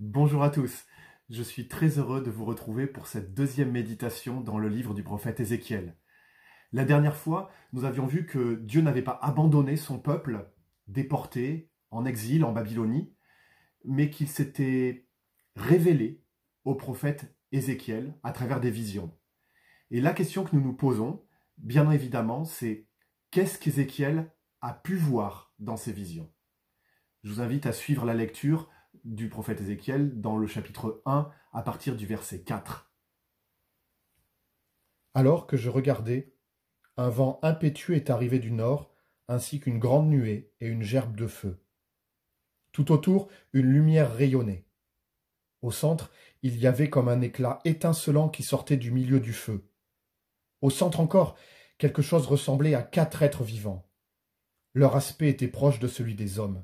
Bonjour à tous, je suis très heureux de vous retrouver pour cette deuxième méditation dans le livre du prophète Ézéchiel. La dernière fois, nous avions vu que Dieu n'avait pas abandonné son peuple, déporté en exil en Babylonie, mais qu'il s'était révélé au prophète Ézéchiel à travers des visions. Et la question que nous nous posons, bien évidemment, c'est qu'est-ce qu'Ézéchiel a pu voir dans ces visions Je vous invite à suivre la lecture du prophète Ézéchiel dans le chapitre 1 à partir du verset 4. Alors que je regardais, un vent impétueux est arrivé du nord, ainsi qu'une grande nuée et une gerbe de feu. Tout autour, une lumière rayonnait. Au centre, il y avait comme un éclat étincelant qui sortait du milieu du feu. Au centre encore, quelque chose ressemblait à quatre êtres vivants. Leur aspect était proche de celui des hommes.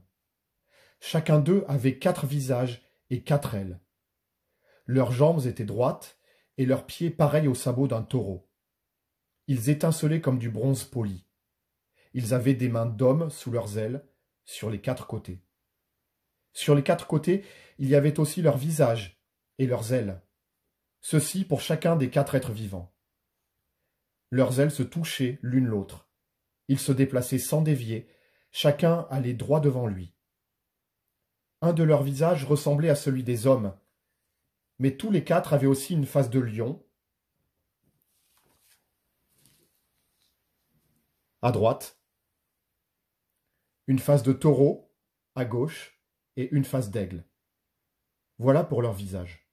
Chacun d'eux avait quatre visages et quatre ailes. Leurs jambes étaient droites et leurs pieds pareils aux sabots d'un taureau. Ils étincelaient comme du bronze poli. Ils avaient des mains d'hommes sous leurs ailes, sur les quatre côtés. Sur les quatre côtés, il y avait aussi leurs visages et leurs ailes. Ceci pour chacun des quatre êtres vivants. Leurs ailes se touchaient l'une l'autre. Ils se déplaçaient sans dévier, chacun allait droit devant lui. Un de leurs visages ressemblait à celui des hommes, mais tous les quatre avaient aussi une face de lion. À droite, une face de taureau, à gauche, et une face d'aigle. Voilà pour leur visage.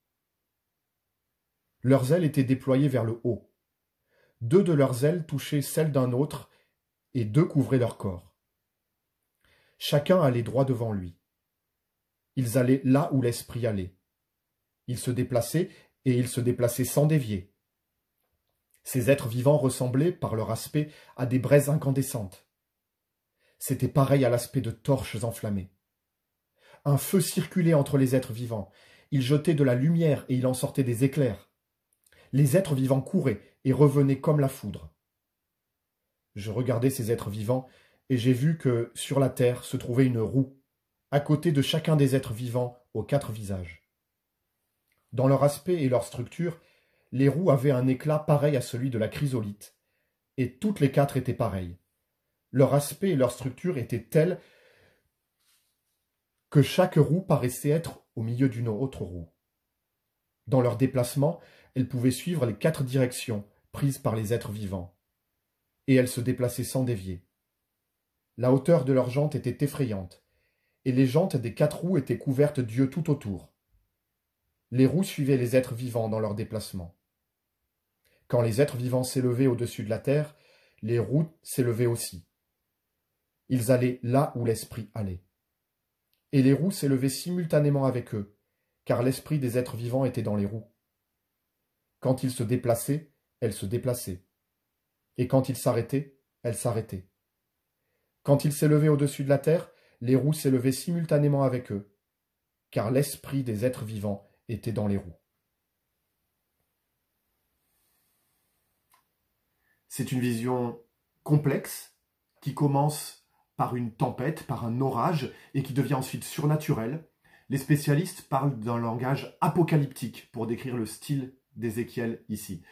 Leurs ailes étaient déployées vers le haut. Deux de leurs ailes touchaient celles d'un autre et deux couvraient leur corps. Chacun allait droit devant lui. Ils allaient là où l'esprit allait. Ils se déplaçaient, et ils se déplaçaient sans dévier. Ces êtres vivants ressemblaient, par leur aspect, à des braises incandescentes. C'était pareil à l'aspect de torches enflammées. Un feu circulait entre les êtres vivants. Il jetait de la lumière et il en sortait des éclairs. Les êtres vivants couraient et revenaient comme la foudre. Je regardais ces êtres vivants et j'ai vu que, sur la terre, se trouvait une roue à côté de chacun des êtres vivants aux quatre visages. Dans leur aspect et leur structure, les roues avaient un éclat pareil à celui de la chrysolite, et toutes les quatre étaient pareilles. Leur aspect et leur structure étaient tels que chaque roue paraissait être au milieu d'une autre roue. Dans leur déplacement, elles pouvaient suivre les quatre directions prises par les êtres vivants, et elles se déplaçaient sans dévier. La hauteur de leur jante était effrayante, et les jantes des quatre roues étaient couvertes d'yeux tout autour. Les roues suivaient les êtres vivants dans leur déplacement. Quand les êtres vivants s'élevaient au-dessus de la terre, les roues s'élevaient aussi. Ils allaient là où l'esprit allait. Et les roues s'élevaient simultanément avec eux, car l'esprit des êtres vivants était dans les roues. Quand ils se déplaçaient, elles se déplaçaient. Et quand ils s'arrêtaient, elles s'arrêtaient. Quand ils s'élevaient au-dessus de la terre, les roues s'élevaient simultanément avec eux, car l'esprit des êtres vivants était dans les roues. C'est une vision complexe qui commence par une tempête, par un orage, et qui devient ensuite surnaturelle. Les spécialistes parlent d'un langage apocalyptique pour décrire le style d'Ézéchiel ici.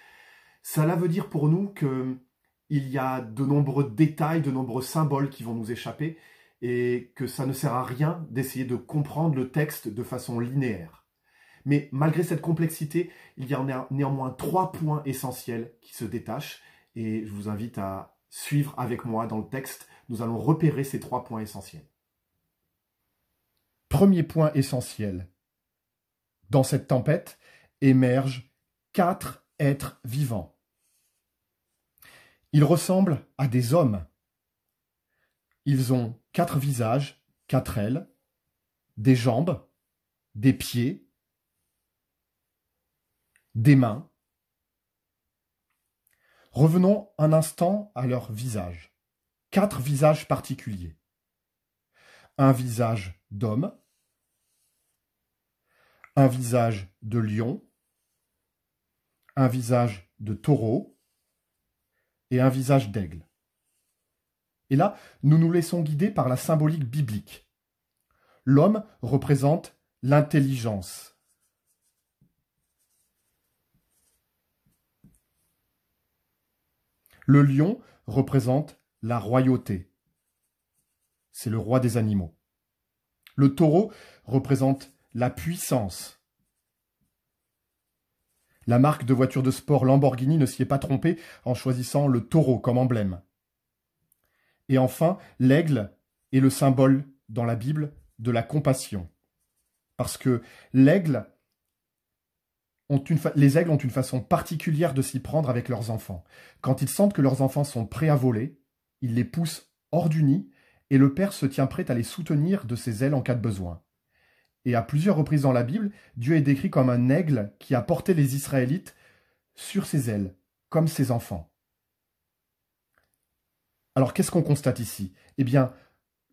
Cela veut dire pour nous qu'il y a de nombreux détails, de nombreux symboles qui vont nous échapper, et que ça ne sert à rien d'essayer de comprendre le texte de façon linéaire. Mais malgré cette complexité, il y en a néanmoins trois points essentiels qui se détachent et je vous invite à suivre avec moi dans le texte. Nous allons repérer ces trois points essentiels. Premier point essentiel. Dans cette tempête émergent quatre êtres vivants. Ils ressemblent à des hommes, ils ont quatre visages, quatre ailes, des jambes, des pieds, des mains. Revenons un instant à leur visage. Quatre visages particuliers. Un visage d'homme, un visage de lion, un visage de taureau et un visage d'aigle. Et là, nous nous laissons guider par la symbolique biblique. L'homme représente l'intelligence. Le lion représente la royauté. C'est le roi des animaux. Le taureau représente la puissance. La marque de voiture de sport Lamborghini ne s'y est pas trompée en choisissant le taureau comme emblème. Et enfin, l'aigle est le symbole dans la Bible de la compassion. Parce que les aigles ont une façon particulière de s'y prendre avec leurs enfants. Quand ils sentent que leurs enfants sont prêts à voler, ils les poussent hors du nid et le père se tient prêt à les soutenir de ses ailes en cas de besoin. Et à plusieurs reprises dans la Bible, Dieu est décrit comme un aigle qui a porté les Israélites sur ses ailes, comme ses enfants. Alors qu'est-ce qu'on constate ici Eh bien,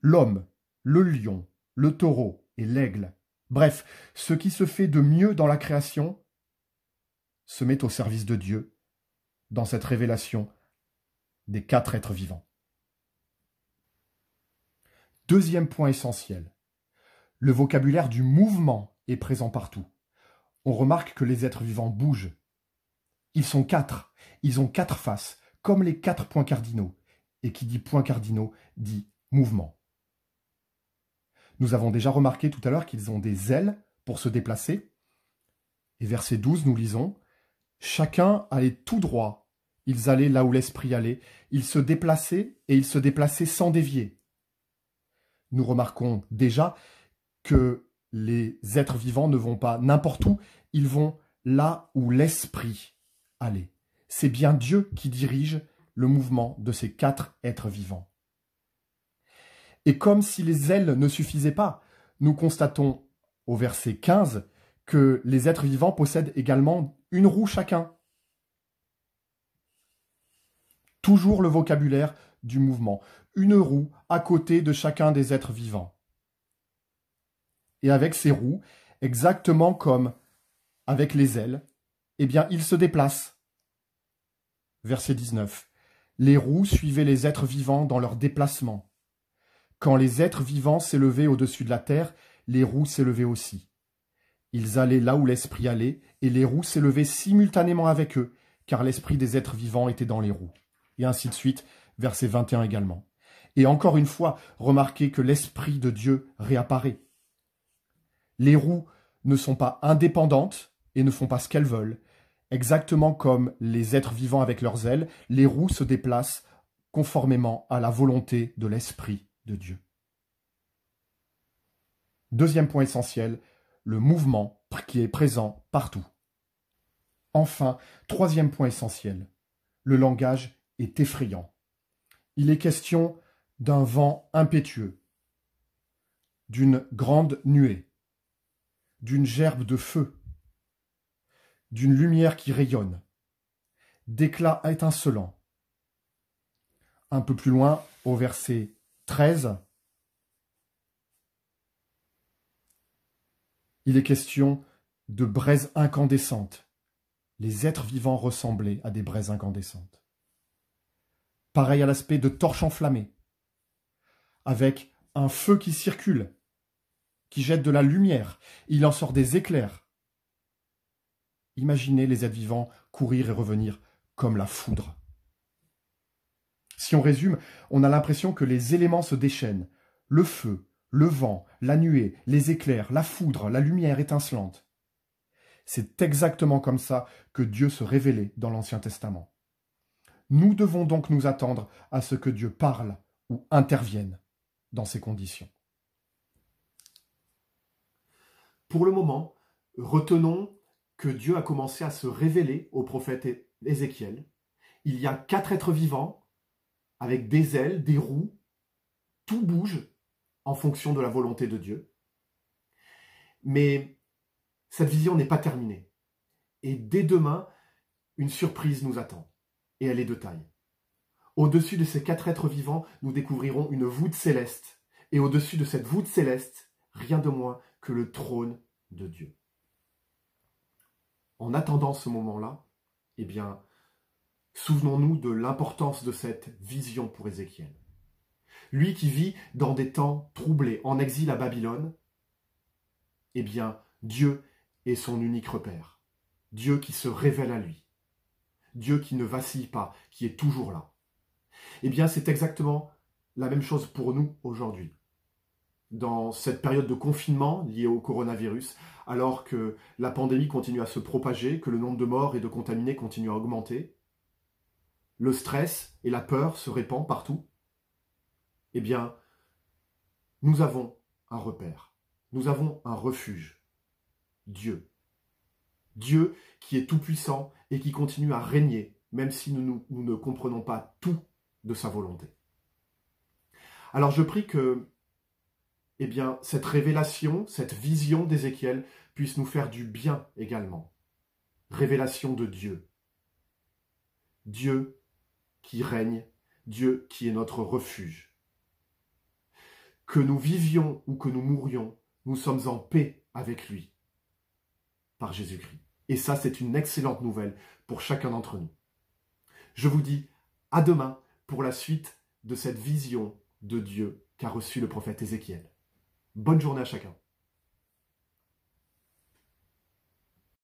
l'homme, le lion, le taureau et l'aigle, bref, ce qui se fait de mieux dans la création, se met au service de Dieu dans cette révélation des quatre êtres vivants. Deuxième point essentiel, le vocabulaire du mouvement est présent partout. On remarque que les êtres vivants bougent. Ils sont quatre, ils ont quatre faces, comme les quatre points cardinaux et qui dit point cardinaux dit mouvement. Nous avons déjà remarqué tout à l'heure qu'ils ont des ailes pour se déplacer. Et verset 12, nous lisons Chacun allait tout droit, ils allaient là où l'esprit allait, ils se déplaçaient et ils se déplaçaient sans dévier. Nous remarquons déjà que les êtres vivants ne vont pas n'importe où, ils vont là où l'esprit allait. C'est bien Dieu qui dirige le mouvement de ces quatre êtres vivants. Et comme si les ailes ne suffisaient pas, nous constatons au verset 15 que les êtres vivants possèdent également une roue chacun. Toujours le vocabulaire du mouvement, une roue à côté de chacun des êtres vivants. Et avec ces roues, exactement comme avec les ailes, eh bien, ils se déplacent. Verset 19. Les roues suivaient les êtres vivants dans leurs déplacements. Quand les êtres vivants s'élevaient au-dessus de la terre, les roues s'élevaient aussi. Ils allaient là où l'esprit allait, et les roues s'élevaient simultanément avec eux, car l'esprit des êtres vivants était dans les roues. Et ainsi de suite, verset 21 également. Et encore une fois, remarquez que l'esprit de Dieu réapparaît. Les roues ne sont pas indépendantes et ne font pas ce qu'elles veulent, Exactement comme les êtres vivants avec leurs ailes, les roues se déplacent conformément à la volonté de l'Esprit de Dieu. Deuxième point essentiel, le mouvement qui est présent partout. Enfin, troisième point essentiel, le langage est effrayant. Il est question d'un vent impétueux, d'une grande nuée, d'une gerbe de feu, d'une lumière qui rayonne, d'éclats étincelants. Un peu plus loin, au verset 13, il est question de braises incandescentes. Les êtres vivants ressemblaient à des braises incandescentes. Pareil à l'aspect de torches enflammées, avec un feu qui circule, qui jette de la lumière, il en sort des éclairs, Imaginez les êtres vivants courir et revenir comme la foudre. Si on résume, on a l'impression que les éléments se déchaînent. Le feu, le vent, la nuée, les éclairs, la foudre, la lumière étincelante. C'est exactement comme ça que Dieu se révélait dans l'Ancien Testament. Nous devons donc nous attendre à ce que Dieu parle ou intervienne dans ces conditions. Pour le moment, retenons que Dieu a commencé à se révéler au prophète Ézéchiel. Il y a quatre êtres vivants avec des ailes, des roues. Tout bouge en fonction de la volonté de Dieu. Mais cette vision n'est pas terminée. Et dès demain, une surprise nous attend. Et elle est de taille. Au-dessus de ces quatre êtres vivants, nous découvrirons une voûte céleste. Et au-dessus de cette voûte céleste, rien de moins que le trône de Dieu en attendant ce moment-là, eh bien, souvenons-nous de l'importance de cette vision pour Ézéchiel. Lui qui vit dans des temps troublés, en exil à Babylone, eh bien, Dieu est son unique repère. Dieu qui se révèle à lui. Dieu qui ne vacille pas, qui est toujours là. Eh bien, c'est exactement la même chose pour nous aujourd'hui dans cette période de confinement liée au coronavirus, alors que la pandémie continue à se propager, que le nombre de morts et de contaminés continue à augmenter, le stress et la peur se répandent partout, eh bien, nous avons un repère, nous avons un refuge, Dieu. Dieu qui est tout-puissant et qui continue à régner, même si nous, nous, nous ne comprenons pas tout de sa volonté. Alors je prie que eh bien, cette révélation, cette vision d'Ézéchiel puisse nous faire du bien également. Révélation de Dieu. Dieu qui règne, Dieu qui est notre refuge. Que nous vivions ou que nous mourions, nous sommes en paix avec lui par Jésus-Christ. Et ça, c'est une excellente nouvelle pour chacun d'entre nous. Je vous dis à demain pour la suite de cette vision de Dieu qu'a reçue le prophète Ézéchiel. Bonne journée à chacun.